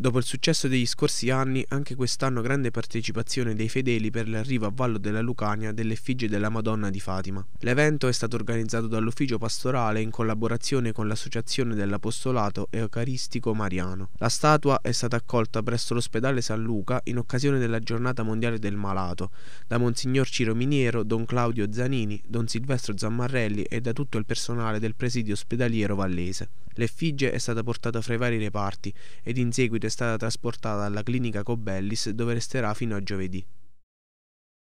Dopo il successo degli scorsi anni, anche quest'anno grande partecipazione dei fedeli per l'arrivo a Vallo della Lucania dell'effigie della Madonna di Fatima. L'evento è stato organizzato dall'ufficio pastorale in collaborazione con l'Associazione dell'Apostolato Eucaristico Mariano. La statua è stata accolta presso l'ospedale San Luca in occasione della giornata mondiale del malato, da Monsignor Ciro Miniero, Don Claudio Zanini, Don Silvestro Zammarrelli e da tutto il personale del presidio ospedaliero vallese. L'effigie è stata portata fra i vari reparti ed in seguito è è stata trasportata alla clinica Cobellis dove resterà fino a giovedì.